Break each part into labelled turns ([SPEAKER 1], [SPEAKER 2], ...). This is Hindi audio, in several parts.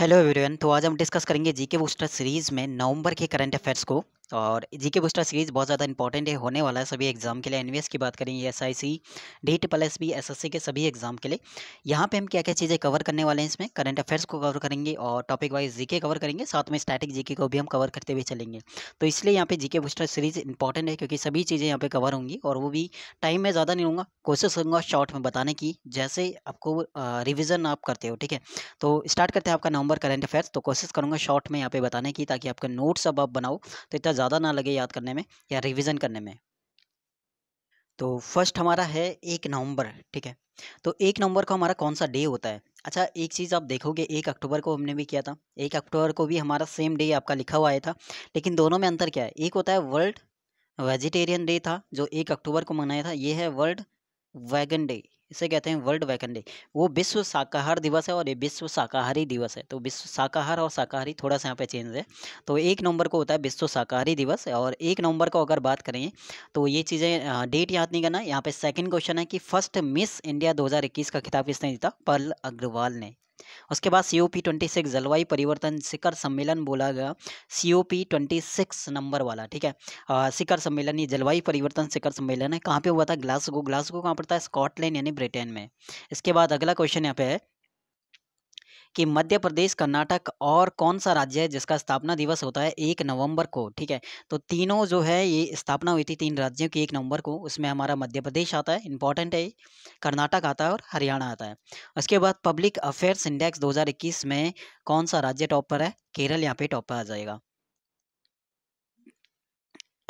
[SPEAKER 1] हेलो एवरीवन तो आज हम डिस्कस करेंगे जीके बूस्टर सीरीज़ में नवंबर के करंट अफेयर्स को और जीके बूस्टर सीरीज़ बहुत ज़्यादा इंपॉर्टेंट है होने वाला है सभी एग्ज़ाम के लिए एनवीएस की बात करें S I C D T plus B S S C के सभी एग्ज़ाम के लिए यहाँ पे हम क्या क्या चीज़ें कवर करने वाले हैं इसमें करंट अफेयर्स को कवर करेंगे और टॉपिक वाइज जीके कवर करेंगे साथ में स्टैटिक जीके को भी हम कवर करते हुए चलेंगे तो इसलिए यहाँ पर जी बूस्टर सीरीज़ इंपॉर्टेंट है क्योंकि सभी चीज़ें यहाँ पर कवर होंगी और वो भी टाइम में ज़्यादा नहीं लूँगा कोशिश करूँगा शॉर्ट में बताने की जैसे आपको रिविज़न आप करते हो ठीक है तो स्टार्ट करते हैं आपका नवंबर करंट अफेयर्स तो कोशिश करूँगा शॉर्ट में यहाँ पे बताने की ताकि आपका नोट्स अब आप बनाओ तो इतना ज़्यादा ना लगे याद करने में या रिविज़न करने में तो फर्स्ट हमारा है एक नवंबर ठीक है तो एक नवंबर को हमारा कौन सा डे होता है अच्छा एक चीज़ आप देखोगे एक अक्टूबर को हमने भी किया था एक अक्टूबर को भी हमारा सेम डे आपका लिखा हुआ आया था लेकिन दोनों में अंतर क्या है एक होता है वर्ल्ड वेजिटेरियन डे था जो एक अक्टूबर को मनाया था ये है वर्ल्ड वैगन डे इसे कहते हैं वर्ल्ड वैकन डे वो विश्व शाकाहार दिवस है और ये विश्व शाकाहारी दिवस है तो विश्व शाकाहार और शाकाहारी थोड़ा सा यहाँ पे चेंज है तो एक नवंबर को होता है विश्व शाकाहारी दिवस और एक नवंबर को अगर बात करें तो ये चीज़ें डेट याद नहीं करना यहाँ पे सेकंड क्वेश्चन है कि फर्स्ट मिस इंडिया दो का खिताब किसने जीता पल अग्रवाल ने उसके बाद C O P twenty six जलवायु परिवर्तन शिखर सम्मेलन बोला गया C O P twenty six number वाला ठीक है शिखर सम्मेलन ये जलवायु परिवर्तन शिखर सम्मेलन है कहाँ पे हुआ था ग्लासगो ग्लासगो कहाँ पड़ता है स्कॉटलैंड यानी ब्रिटेन में इसके बाद अगला क्वेश्चन यहाँ पे है कि मध्य प्रदेश कर्नाटक और कौन सा राज्य है जिसका स्थापना दिवस होता है एक नवंबर को ठीक है तो तीनों जो है ये स्थापना हुई थी तीन राज्यों की एक नवंबर को उसमें हमारा मध्य प्रदेश आता है इंपॉर्टेंट है कर्नाटक आता है और हरियाणा आता है उसके बाद पब्लिक अफेयर्स इंडेक्स दो में कौन सा राज्य टॉप पर है केरल यहाँ पे टॉप पर आ जाएगा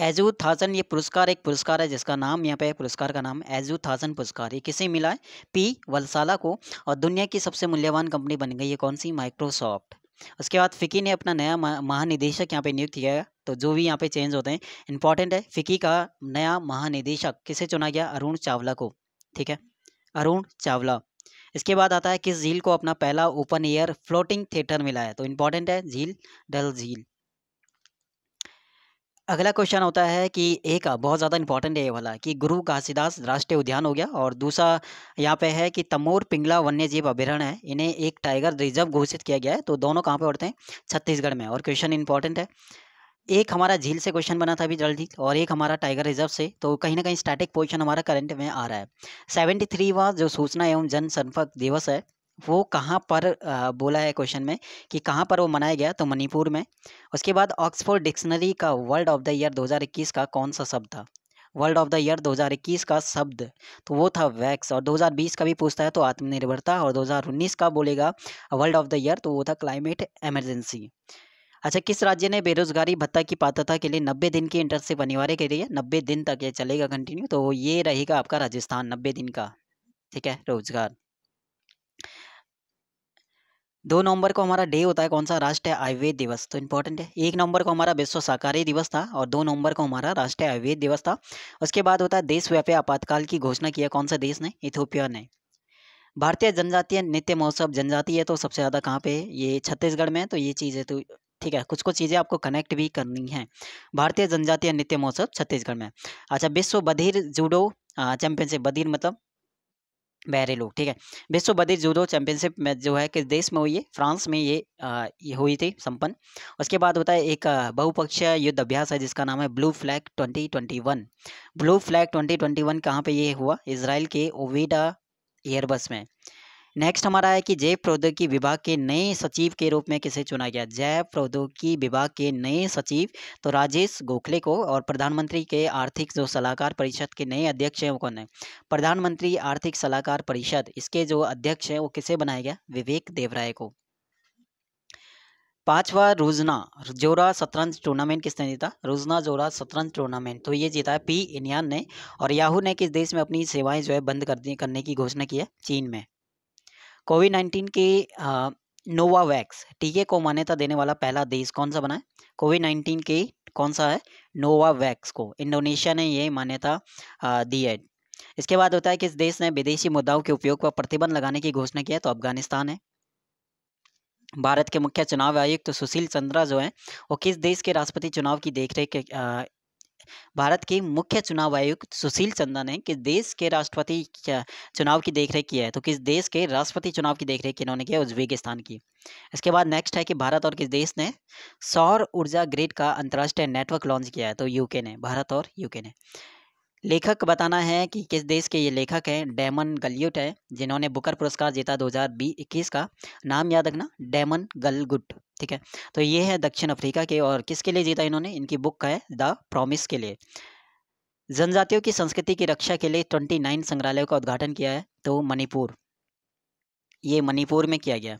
[SPEAKER 1] एजू थासन ये पुरस्कार एक पुरस्कार है जिसका नाम यहाँ पे पुरस्कार का नाम एजू थासन पुरस्कार ये किसे मिला है पी वलसाला को और दुनिया की सबसे मूल्यवान कंपनी बन गई है कौन सी माइक्रोसॉफ्ट उसके बाद फिकी ने अपना नया महानिदेशक यहाँ पे नियुक्त किया है तो जो भी यहाँ पे चेंज होते हैं इंपॉर्टेंट है फिकी का नया महानिदेशक किसे चुना गया अरुण चावला को ठीक है अरुण चावला इसके बाद आता है किस झील को अपना पहला ओपन एयर फ्लोटिंग थिएटर मिला है तो इंपॉर्टेंट है झील डल झील अगला क्वेश्चन होता है कि एक बहुत ज़्यादा इंपॉर्टेंट है ये वाला कि गुरु घासीदास राष्ट्रीय उद्यान हो गया और दूसरा यहाँ पे है कि तमोर पिंगला वन्य जीव अभ्यारण्य है इन्हें एक टाइगर रिजर्व घोषित किया गया है तो दोनों कहाँ पे उड़ते हैं छत्तीसगढ़ में और क्वेश्चन इंपॉर्टेंट है एक हमारा झील से क्वेश्चन बना था अभी जल्दी और एक हमारा टाइगर रिजर्व से तो कहीं ना कहीं स्टैटिक पोजिशन हमारा करंट में आ रहा है सेवेंटी थ्री जो सूचना एवं जनसंपर्क दिवस है वो कहाँ पर बोला है क्वेश्चन में कि कहाँ पर वो मनाया गया तो मणिपुर में उसके बाद ऑक्सफोर्ड डिक्शनरी का वर्ल्ड ऑफ द ईयर 2021 का कौन सा शब्द था वर्ल्ड ऑफ द ईयर 2021 का शब्द तो वो था वैक्स और 2020 का भी पूछता है तो आत्मनिर्भरता और 2019 का बोलेगा वर्ल्ड ऑफ द ईयर तो वो था क्लाइमेट एमरजेंसी अच्छा किस राज्य ने बेरोजगारी भत्ता की पात्रता के लिए नब्बे दिन की इंटर्नशिप अनिवार्य करी है नब्बे दिन तक ये चलेगा कंटिन्यू तो ये रहेगा आपका राजस्थान नब्बे दिन का ठीक है रोजगार दो नवंबर को हमारा डे होता है कौन सा राष्ट्रीय आयुर्वेद दिवस तो इंपॉर्टेंट है एक नवंबर को हमारा विश्व शाकाहारी दिवस था और दो नवंबर को हमारा राष्ट्रीय आयुर्वेद दिवस था उसके बाद होता है देशव्यापी आपातकाल की घोषणा किया कौन सा देश ने इथोपिया ने भारतीय जनजातीय नृत्य महोत्सव जनजातीय तो सबसे ज़्यादा कहाँ पे ये छत्तीसगढ़ में तो ये चीज़ है तो ठीक है कुछ कुछ चीज़ें आपको कनेक्ट भी करनी है भारतीय जनजातीय नृत्य महोत्सव छत्तीसगढ़ में अच्छा विश्व बधिर जूडो चैंपियनशिप बधिर मतलब बहरे लोग ठीक है विश्व बधिर जूडो चैंपियनशिप में जो है किस देश में हुई है फ्रांस में ये ये हुई थी संपन्न उसके बाद होता है एक बहुपक्षीय युद्ध अभ्यास है जिसका नाम है ब्लू फ्लैग 2021 ब्लू फ्लैग 2021 कहाँ पे ये हुआ इसराइल के ओविडा एयरबस में नेक्स्ट हमारा है कि जैव प्रौद्योगिकी विभाग के नए सचिव के रूप में किसे चुना गया जैव प्रौद्योगिकी विभाग के नए सचिव तो राजेश गोखले को और प्रधानमंत्री के आर्थिक जो सलाहकार परिषद के नए अध्यक्ष हैं वो कौन है प्रधानमंत्री आर्थिक सलाहकार परिषद इसके जो अध्यक्ष हैं वो किसे बनाया गया विवेक देवराय को पांचवा रोजना जोरा शतरंज टूर्नामेंट किसने जीता रोजना जोरा शतरंज टूर्नामेंट तो ये जीता है पी इनियान ने और याहू ने किस देश में अपनी सेवाएं जो है बंद कर दी करने की घोषणा की है चीन में कोविड नाइन्टीन के नोवावैक्स टीके को मान्यता देने वाला पहला देश कौन सा बना है कोविड नाइन्टीन के कौन सा है नोवावैक्स को इंडोनेशिया ने ये मान्यता दी है इसके बाद होता है कि इस देश ने विदेशी मुद्दाओं के उपयोग पर प्रतिबंध लगाने की घोषणा की है तो अफगानिस्तान है भारत के मुख्य चुनाव आयुक्त तो सुशील चंद्रा जो है वो किस देश के राष्ट्रपति चुनाव की देखरेख भारत के मुख्य चुनाव आयुक्त सुशील चंदा ने किस देश के राष्ट्रपति चुनाव की देखरेख की है तो किस देश के राष्ट्रपति चुनाव की देखरेख इन्होंने किया उज्बेकिस्तान की इसके बाद नेक्स्ट है कि भारत और किस देश ने सौर ऊर्जा ग्रिड का अंतर्राष्ट्रीय नेटवर्क लॉन्च किया है तो यूके ने भारत और यूके ने लेखक बताना है कि किस देश के ये लेखक हैं डेमन गलियुट है जिन्होंने बुकर पुरस्कार जीता 2021 का नाम याद रखना डेमन गलगुट ठीक है तो ये है दक्षिण अफ्रीका के और किसके लिए जीता इन्होंने इनकी बुक का है द प्रॉमिस के लिए जनजातियों की संस्कृति की रक्षा के लिए 29 संग्रहालयों का उद्घाटन किया है तो मणिपुर ये मणिपुर में किया गया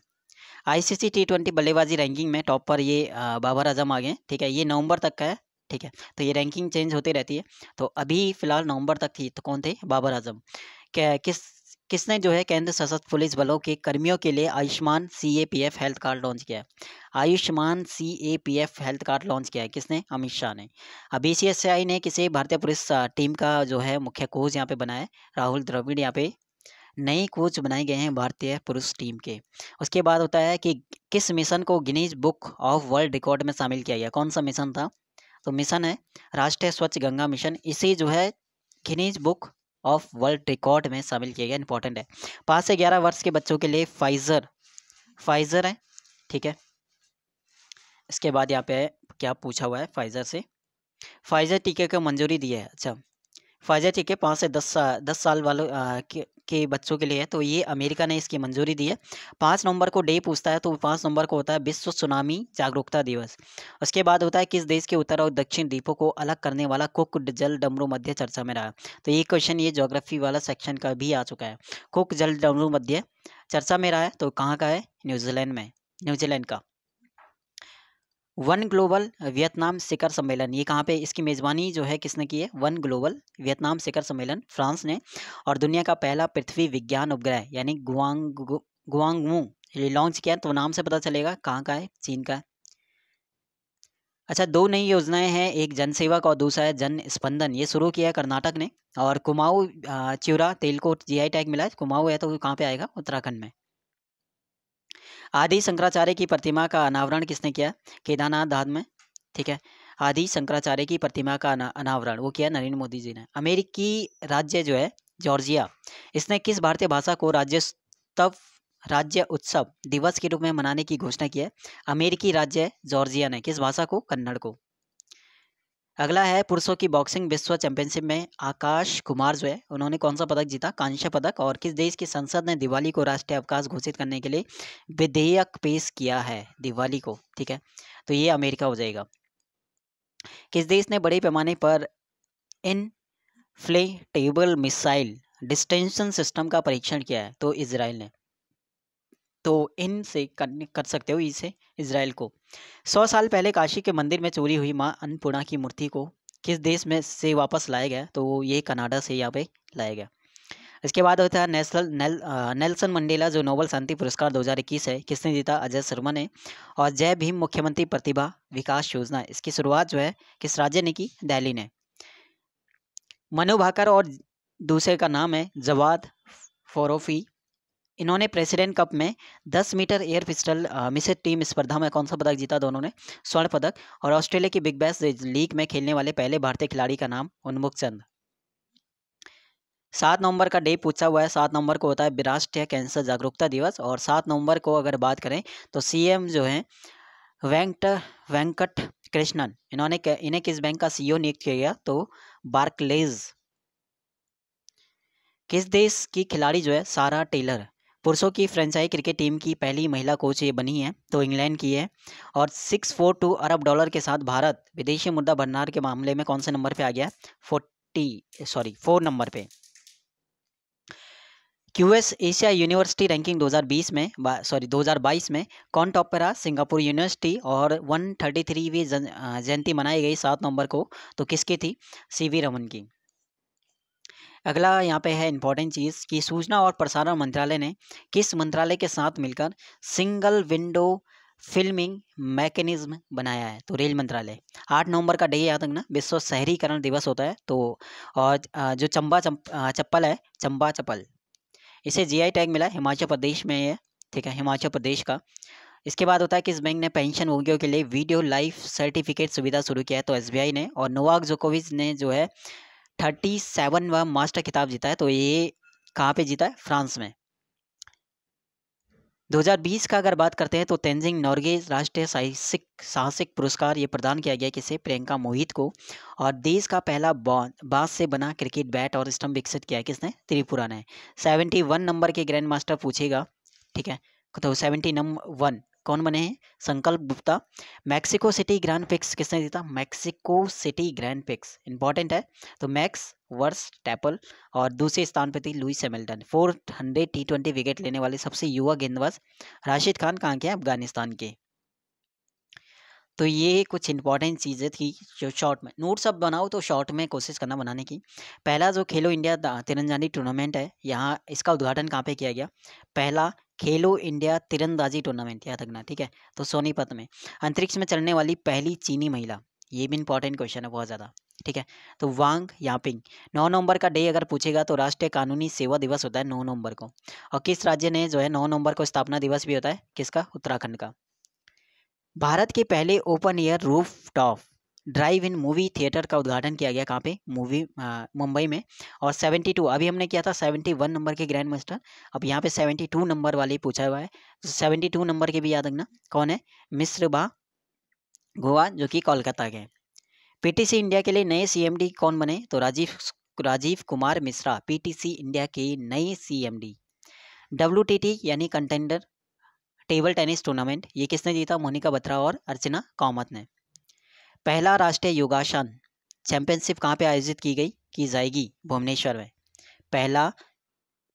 [SPEAKER 1] आईसीसी टी ट्वेंटी बल्लेबाजी रैंकिंग में टॉप पर ये बाबर आजम आ गए ठीक है ये नवंबर तक का है ठीक है तो ये रैंकिंग चेंज होती रहती है तो अभी फ़िलहाल नवंबर तक थी तो कौन थे बाबर आजम किस किसने जो है केंद्र सशस्त्र पुलिस बलों के कर्मियों के लिए Ayushman C A P F health card launch किया है Ayushman C A P F health card launch किया है किसने अमित शाह ने अब बी सी एस आई ने किसे भारतीय पुलिस टीम का जो है मुख्य कोच यहाँ पे बनाया है राहुल द्रविड़ यहाँ पे नए कोच बनाए गए हैं भारतीय पुरुष टीम के उसके बाद होता है कि किस मिशन को Guinness book of world record में शामिल किया गया कौन सा मिशन था तो मिशन है राष्ट्रीय स्वच्छ गंगा मिशन इसे जो है Guinness book of world record में शामिल किया गया इंपॉर्टेंट है पाँच से ग्यारह वर्ष के बच्चों के लिए फाइजर फाइजर है ठीक है इसके बाद यहाँ पे क्या पूछा हुआ है फाइजर से फाइजर टीके को मंजूरी दी है अच्छा फाइजर टीके पाँच से दस साल दस साल वालों के के बच्चों के लिए है तो ये अमेरिका ने इसकी मंजूरी दी है पाँच नवंबर को डे पूछता है तो पाँच नवंबर को होता है विश्व सुनामी जागरूकता दिवस उसके बाद होता है किस देश के उत्तर और दक्षिण द्वीपों को अलग करने वाला कुक जल डमरू मध्य चर्चा में रहा तो ये क्वेश्चन ये जोग्राफी वाला सेक्शन का भी आ चुका है कुक जल डमरू मध्य चर्चा में रहा है तो कहाँ का है न्यूजीलैंड में न्यूजीलैंड का वन ग्लोबल वियतनाम शिखर सम्मेलन ये कहाँ पे इसकी मेज़बानी जो है किसने की है वन ग्लोबल वियतनाम शिखर सम्मेलन फ्रांस ने और दुनिया का पहला पृथ्वी विज्ञान उपग्रह यानी गुआंग गुआंगमू लॉन्च किया तो नाम से पता चलेगा कहाँ का है चीन का है अच्छा दो नई योजनाएं हैं एक जनसेवक और दूसरा है जन स्पंदन ये शुरू किया है कर्नाटक ने और कुमाऊ चिरा तेल को आई टैग मिला है कुमाऊ है तो कहाँ पे आएगा उत्तराखंड में आदि शंकराचार्य की प्रतिमा का अनावरण किसने किया केदारनाथ धाम में ठीक है आदि शंकराचार्य की प्रतिमा का अनावरण वो किया नरेंद्र मोदी जी ने अमेरिकी राज्य जो है जॉर्जिया इसने किस भारतीय भाषा को तब राज्य उत्सव दिवस के रूप में मनाने की घोषणा की है अमेरिकी राज्य जॉर्जिया ने किस भाषा को कन्नड़ को अगला है पुरुषों की बॉक्सिंग विश्व चैंपियनशिप में आकाश कुमार जो है उन्होंने कौन सा पदक जीता कांस्य पदक और किस देश की संसद ने दिवाली को राष्ट्रीय अवकाश घोषित करने के लिए विधेयक पेश किया है दिवाली को ठीक है तो ये अमेरिका हो जाएगा किस देश ने बड़े पैमाने पर इन फ्लेटेबल मिसाइल डिस्टेंशन सिस्टम का परीक्षण किया है तो इसराइल ने तो इन से कर, कर सकते हो इसे इसराइल को सौ साल पहले काशी के मंदिर में चोरी हुई माँ अन्नपूर्णा की मूर्ति को किस देश में से वापस लाया गया तो ये कनाडा से यहाँ पे लाया गया इसके बाद होता है नेशनल नेल, नेल्सन मंडेला जो नोबल शांति पुरस्कार 2021 है किसने जीता अजय शर्मा ने और जय भीम मुख्यमंत्री प्रतिभा विकास योजना इसकी शुरुआत जो है किस राज्य ने की दिल्ली ने मनु भाकर और दूसरे का नाम है जवाद फोरोफी इन्होंने प्रेसिडेंट कप में 10 मीटर एयर पिस्टल मिश्र टीम स्पर्धा में कौन सा पदक जीता दोनों ने स्वर्ण पदक और ऑस्ट्रेलिया की बिग बैस लीग में खेलने वाले पहले भारतीय खिलाड़ी का नाम उन्मुख चंद सात नवंबर का डे पूछा हुआ है सात नवंबर को होता है राष्ट्रीय कैंसर जागरूकता दिवस और सात नवंबर को अगर बात करें तो सीएम जो है वेंकट वेंकट कृष्णन इन्होंने इन्हें किस बैंक का सीईओ नियुक्त किया गया तो बार्कलेज किस देश की खिलाड़ी जो है सारा टेलर पुरुषों की फ्रेंचाइज क्रिकेट टीम की पहली महिला कोच ये बनी है तो इंग्लैंड की है और सिक्स फोर टू अरब डॉलर के साथ भारत विदेशी मुद्रा भंडार के मामले में कौन से नंबर पे आ गया फोर्टी सॉरी फोर नंबर पे क्यूएस एशिया यूनिवर्सिटी रैंकिंग 2020 में सॉरी 2022 में कौन टॉप पर रहा सिंगापुर यूनिवर्सिटी और 133वीं जयंती मनाई गई सात नवंबर को तो किसकी थी वी रमन की अगला यहाँ पे है इम्पोर्टेंट चीज़ कि सूचना और प्रसारण मंत्रालय ने किस मंत्रालय के साथ मिलकर सिंगल विंडो फिल्मिंग मैकेनिज्म बनाया है तो रेल मंत्रालय आठ नवंबर का डे याद रखना विश्व शहरीकरण दिवस होता है तो और जो चंबा चप्पल है चंबा चप्पल इसे जीआई टैग मिला हिमाचल प्रदेश में है ठीक है हिमाचल प्रदेश का इसके बाद होता है कि इस बैंक ने पेंशन भोगियों के लिए वीडियो लाइफ सर्टिफिकेट सुविधा शुरू किया है तो एस ने और नोवाक जोकोविच ने जो है थर्टी सेवन व मास्टर खिताब जीता है तो ये कहाँ पे जीता है फ्रांस में 2020 का अगर बात करते हैं तो तेंजिंग नॉर्गे राष्ट्रीय साहसिक साहसिक पुरस्कार ये प्रदान किया गया किसे प्रियंका मोहित को और देश का पहला बांस से बना क्रिकेट बैट और स्टम्प विकसित किया किसने त्रिपुरा ने 71 नंबर के ग्रैंड मास्टर पूछेगा ठीक है तो सेवेंटी नंबर वन कौन बने हैं Sankalp Gupta Mexico city grand prix किसने जीता Mexico city grand prix important है तो मैक्स वर्स टैपल और दूसरे स्थान पर थी Lewis Hamilton four hundred T twenty wicket लेने वाले सबसे युवा गेंदबाज राशिद खान कहाँ के हैं अफगानिस्तान के तो ये कुछ इंपॉर्टेंट चीज़ें थी जो शॉर्ट में नोट्स अब बनाओ तो शॉर्ट में कोशिश करना बनाने की पहला जो खेलो इंडिया तिरंदाजी टूर्नामेंट है यहाँ इसका उद्घाटन कहाँ पे किया गया पहला खेलो इंडिया तिरंदाजी टूर्नामेंट याद रखना ठीक है तो सोनीपत में अंतरिक्ष में चलने वाली पहली चीनी महिला ये भी इंपॉर्टेंट क्वेश्चन है बहुत ज़्यादा ठीक है तो वांग यापिंग नौ नवंबर का डे अगर पूछेगा तो राष्ट्रीय कानूनी सेवा दिवस होता है नौ नवंबर को और किस राज्य ने जो है नौ नवंबर को स्थापना दिवस भी होता है किसका उत्तराखंड का भारत के पहले open air roof top drive in movie theatre का उद्घाटन किया गया कहाँ पे मूवी मुंबई में और 72 अभी हमने किया था 71 नंबर के ग्रैंड मास्टर अब यहाँ पे 72 नंबर वाले पूछा हुआ है तो 72 नंबर के भी याद रखना कौन है मिस्र बा गोवा जो कि कोलकाता के पीटीसी इंडिया के लिए नए सीएमडी कौन बने तो राजीव राजीव कुमार मिश्रा पीटीसी इंडिया के नए सीएमडी डब्ल्यूटीटी यानी कंटेंडर टेबल टेनिस टूर्नामेंट ये किसने जीता मोनिका बत्रा और अर्चना कामत ने पहला राष्ट्रीय योगासन चैंपियनशिप कहाँ पे आयोजित की गई की जाएगी भुवनेश्वर में पहला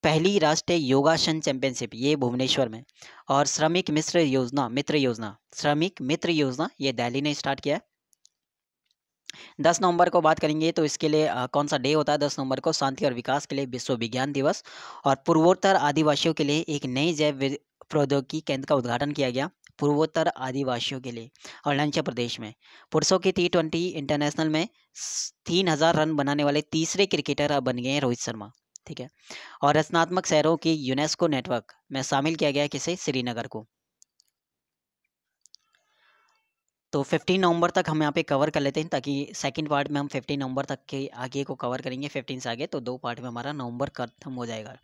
[SPEAKER 1] पहली राष्ट्रीय योगासन चैंपियनशिप ये भुवनेश्वर में और श्रमिक मित्र योजना मित्र योजना श्रमिक मित्र योजना ये दिल्ली ने स्टार्ट किया है दस नवंबर को बात करेंगे तो इसके लिए आ, कौन सा डे होता है दस नवंबर को शांति और विकास के लिए विश्व विज्ञान दिवस और पूर्वोत्तर आदिवासियों के लिए एक नई जैव प्रौद्योगिकी केंद्र का उद्घाटन किया गया पूर्वोत्तर आदिवासियों के लिए अरुणाचल प्रदेश में पुरुषों के टी ट्वेंटी इंटरनेशनल में तीन हज़ार रन बनाने वाले तीसरे क्रिकेटर अब बन गए हैं रोहित शर्मा ठीक है और रचनात्मक शहरों की यूनेस्को नेटवर्क में शामिल किया गया किसे श्रीनगर को तो 15 नवंबर तक हम यहाँ पे कवर कर लेते हैं ताकि सेकंड पार्ट में हम 15 नवंबर तक के आगे को कवर करेंगे 15 से आगे तो दो पार्ट में हमारा नवंबर खत्म हो जाएगा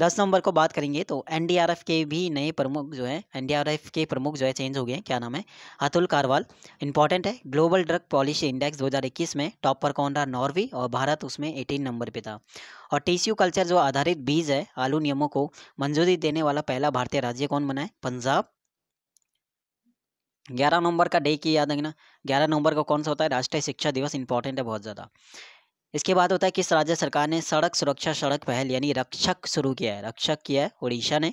[SPEAKER 1] 10 नवंबर को बात करेंगे तो एनडीआरएफ के भी नए प्रमुख जो है एनडीआरएफ के प्रमुख जो है चेंज हो गए हैं क्या नाम है अतुल कारवाल इंपॉर्टेंट है ग्लोबल ड्रग पॉलिसी इंडेक्स 2021 में टॉप पर कौन रहा नॉर्वे और भारत उसमें एटीन नंबर पर था और टीसीयू कल्चर जो आधारित बीज है आलू नियमों को मंजूरी देने वाला पहला भारतीय राज्य कौन बना है पंजाब ग्यारह नवंबर का डे की याद रखना ग्यारह नवंबर का कौन सा होता है राष्ट्रीय शिक्षा दिवस इंपॉर्टेंट है बहुत ज़्यादा इसके बाद होता है किस राज्य सरकार ने सड़क सुरक्षा सड़क पहल यानी रक्षक शुरू किया है रक्षक किया है उड़ीसा ने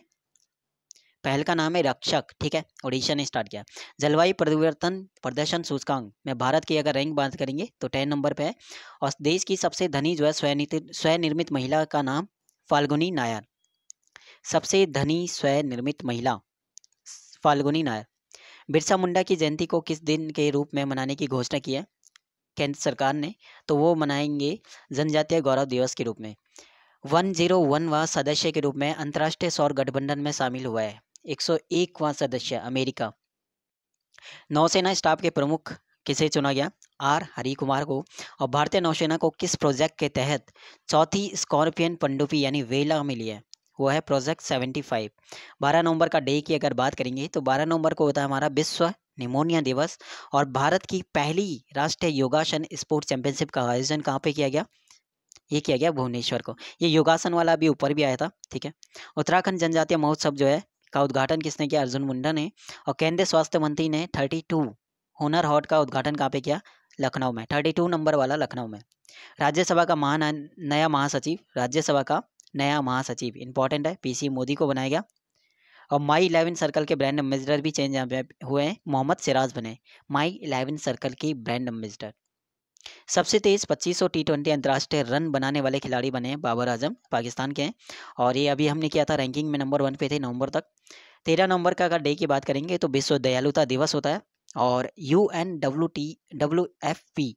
[SPEAKER 1] पहल का नाम है रक्षक ठीक है ओडिशा ने स्टार्ट किया जलवायु परिवर्तन प्रदर्शन सूचकांक में भारत की अगर रैंक बात करेंगे तो टेन नंबर पे है और देश की सबसे धनी जो है स्वनिर्मित महिला का नाम फाल्गुनी नायर सबसे धनी स्वनिर्मित महिला फाल्गुनी नायर बिरसा मुंडा की जयंती को किस दिन के रूप में मनाने की घोषणा की है केंद्र सरकार ने तो वो मनाएंगे जनजातीय गौरव दिवस के रूप में वन जीरो वनवा सदस्य के रूप में अंतर्राष्ट्रीय सौर गठबंधन में शामिल हुआ है एक सौ एकवा सदस्य अमेरिका नौसेना स्टाफ के प्रमुख किसे चुना गया आर हरी कुमार को और भारतीय नौसेना को किस प्रोजेक्ट के तहत चौथी स्कॉर्पियन पंडुपी यानी वेला मिली है वो है प्रोजेक्ट सेवेंटी फाइव बारह नवंबर का डे की अगर बात करेंगे तो बारह नवंबर को होता है हमारा विश्व निमोनिया दिवस और भारत की पहली राष्ट्रीय योगासन स्पोर्ट्स चैंपियनशिप का आयोजन कहाँ पे किया गया ये किया गया भुवनेश्वर को ये योगासन वाला अभी ऊपर भी आया था ठीक है उत्तराखंड जनजातीय महोत्सव जो है का उद्घाटन किसने किया अर्जुन मुंडा ने और केंद्रीय स्वास्थ्य मंत्री ने थर्टी टू हुनर हॉट का उद्घाटन कहाँ पे किया लखनऊ में थर्टी टू नंबर वाला लखनऊ में राज्यसभा का महान नया महासचिव राज्यसभा का नया महासचिव इंपॉर्टेंट है पीसी मोदी को बनाया गया और माई इलेवन सर्कल के ब्रांड एम्बेसडर भी चेंज हुए हैं मोहम्मद सिराज बने माई इलेवन सर्कल की ब्रांड एम्बेसडर सबसे तेज 2500 टी ट्वेंटी अंतर्राष्ट्रीय रन बनाने वाले खिलाड़ी बने हैं बाबर आजम पाकिस्तान के हैं और ये अभी हमने किया था रैंकिंग में नंबर वन पे थे नवंबर तक तेरह नवंबर का अगर डे की बात करेंगे तो विश्व दयालुता दिवस होता है और U N W T W F P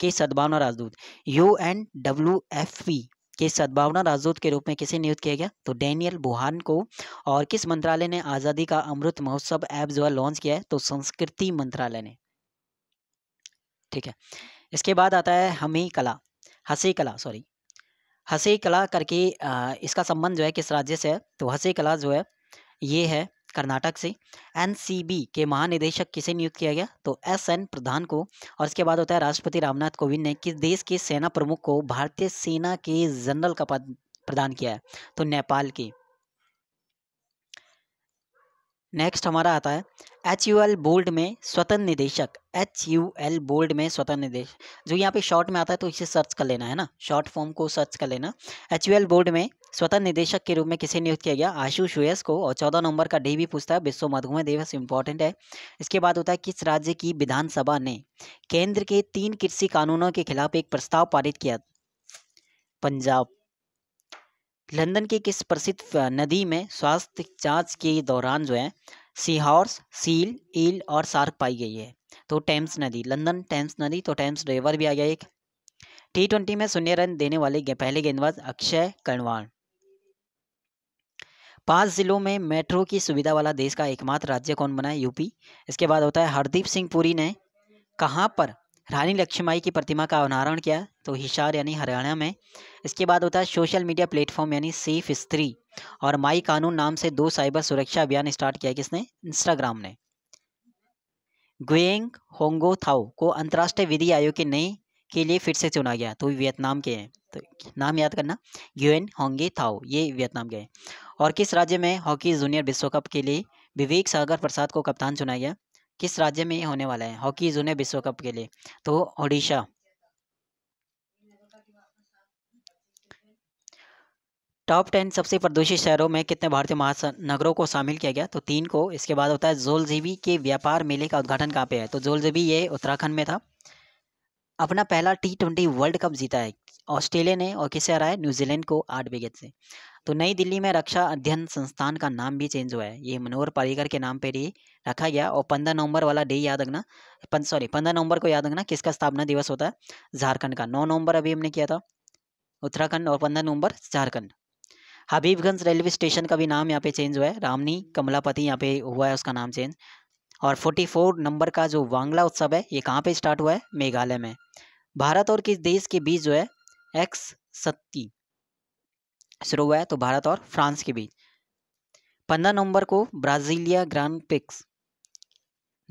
[SPEAKER 1] के सद्भावना राजदूत U N W F P किस सद्भावना राजदूत के रूप में किसे नियुक्त किया गया तो डैनियल बुहान को और किस मंत्रालय ने आज़ादी का अमृत महोत्सव ऐप जो है लॉन्च किया है तो संस्कृति मंत्रालय ने ठीक है इसके बाद आता है हमी कला हसी कला सॉरी हसी कला करके इसका संबंध जो है किस राज्य से है तो हसी कला जो है ये है कर्नाटक से एनसीबी के महानिदेशक किसे नियुक्त किया गया तो एस एन प्रधान को और इसके बाद होता है राष्ट्रपति रामनाथ कोविंद ने किस देश के सेना प्रमुख को भारतीय सेना के जनरल का पद प्रदान किया है तो नेपाल के नेक्स्ट हमारा आता है एच यू एल बोल्ड में स्वतंत्र निदेशक एच यू एल बोल्ड में स्वतंत्र निदेशक जो यहाँ पे शॉर्ट में आता है तो इसे सर्च कर लेना है ना शॉर्ट फॉर्म को सर्च कर लेना एच यू एल बोल्ड में स्वतः निदेशक के रूप में किसे नियुक्त किया गया आशीष यूएस को और चौदह नंबर का डी भी पूछता है विश्व मधुमेह दिवस इंपॉर्टेंट है इसके बाद होता है किस राज्य की विधानसभा ने केंद्र के तीन कृषि कानूनों के खिलाफ एक प्रस्ताव पारित किया पंजाब लंदन की किस प्रसिद्ध नदी में स्वास्थ्य जांच के दौरान जो है सी हॉर्स सील ईल और सार्क पाई गई है तो टेम्स नदी लंदन टेम्स नदी तो टेम्स रिवर भी आ गया एक टी ट्वेंटी में शून्य रन देने वाले पहले गेंदबाज अक्षय कर्णवाण पांच जिलों में मेट्रो की सुविधा वाला देश का एकमात्र राज्य कौन बना है यूपी इसके बाद होता है हरदीप सिंह पुरी ने कहाँ पर रानी लक्ष्मीबाई की प्रतिमा का अनावरण किया तो हिसार यानी हरियाणा में इसके बाद होता है सोशल मीडिया प्लेटफॉर्म यानी सेफ स्त्री और माई कानून नाम से दो साइबर सुरक्षा अभियान स्टार्ट किया किसने इंस्टाग्राम ने ग्वेंग होंगो थाओ को अंतर्राष्ट्रीय विधि आयोग के नए के लिए फिर से चुना गया तो वियतनाम के हैं तो नाम याद करना ग्वेन होंगे थाओ ये वियतनाम के हैं और किस राज्य में हॉकी जूनियर विश्व कप के लिए विवेक सागर प्रसाद को कप्तान चुना गया किस राज्य में होने वाला है हॉकी जूनियर विश्व कप के लिए तो ओडिशा टॉप टेन सबसे प्रदूषित शहरों में कितने भारतीय महानगरों को शामिल किया गया तो तीन को इसके बाद होता है जोलजीवी के व्यापार मेले का उद्घाटन कहाँ पे है तो जोलजीवी ये उत्तराखंड में था अपना पहला टी ट्वेंटी वर्ल्ड कप जीता है ऑस्ट्रेलिया ने और किसे हराया न्यूजीलैंड को आठ विकेट से तो नई दिल्ली में रक्षा अध्ययन संस्थान का नाम भी चेंज हुआ है ये मनोहर पर्रिकर के नाम पर ही रखा गया और पंद्रह नवंबर वाला डे याद रखना सॉरी पंद्रह नवंबर को याद रखना किसका स्थापना दिवस होता है झारखंड का नौ नवंबर अभी हमने किया था उत्तराखंड और पंद्रह नवंबर झारखंड हबीबगंज रेलवे स्टेशन का भी नाम यहाँ पे चेंज हुआ है रामनी कमलापति यहाँ पे हुआ है उसका नाम चेंज और 44 नंबर का जो वांगला उत्सव है ये कहाँ पे स्टार्ट हुआ है मेघालय में भारत और किस देश के बीच जो है एक्स सत्ती शुरू हुआ है तो भारत और फ्रांस के बीच पंद्रह नंबर को ब्राजीलिया ग्रांड पिक्स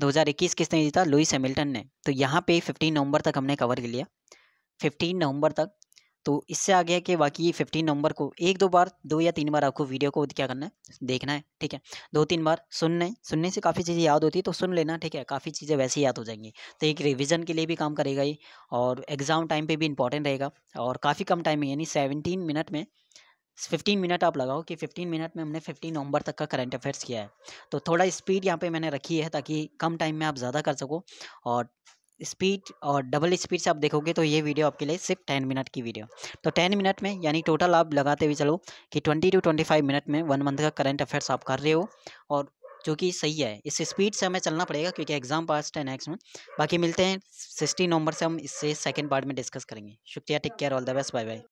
[SPEAKER 1] 2021 किसने जीता लुइस हैमिल्टन ने तो यहाँ पे 15 नवंबर तक हमने कवर कर लिया 15 नवंबर तक तो इससे आ गया कि बाकी फिफ्टीन नवंबर को एक दो बार दो या तीन बार आपको वीडियो को क्या करना है देखना है ठीक है दो तीन बार सुनने सुनने से काफ़ी चीज़ें याद होती है तो सुन लेना ठीक है काफ़ी चीज़ें वैसे याद हो जाएंगी तो एक रिविज़न के लिए भी काम करेगा ये और एग्ज़ाम टाइम पर भी इंपॉर्टेंट रहेगा और काफ़ी कम टाइम में यानी सेवनटीन मिनट में फिफ्टीन मिनट आप लगाओ कि फिफ्टीन मिनट में हमने फिफ्टीन नवंबर तक का करंट अफेयर्स किया है तो थोड़ा स्पीड यहाँ पे मैंने रखी है ताकि कम टाइम में आप ज़्यादा कर सको और स्पीड और डबल स्पीड से आप देखोगे तो ये वीडियो आपके लिए सिर्फ टेन मिनट की वीडियो तो टेन मिनट में यानी टोटल आप लगाते हुए चलो कि twenty two twenty five minute में वन मंथ का करंट अफेयर्स आप कर रहे हो और जो कि सही है इस स्पीड से हमें चलना पड़ेगा क्योंकि एग्जाम पास है नेक्स्ट में बाकी मिलते हैं सिक्सटी नवंबर से हम इससे सेकेंड पार्ट में डिस्कस करेंगे शुक्रिया take care all the best bye bye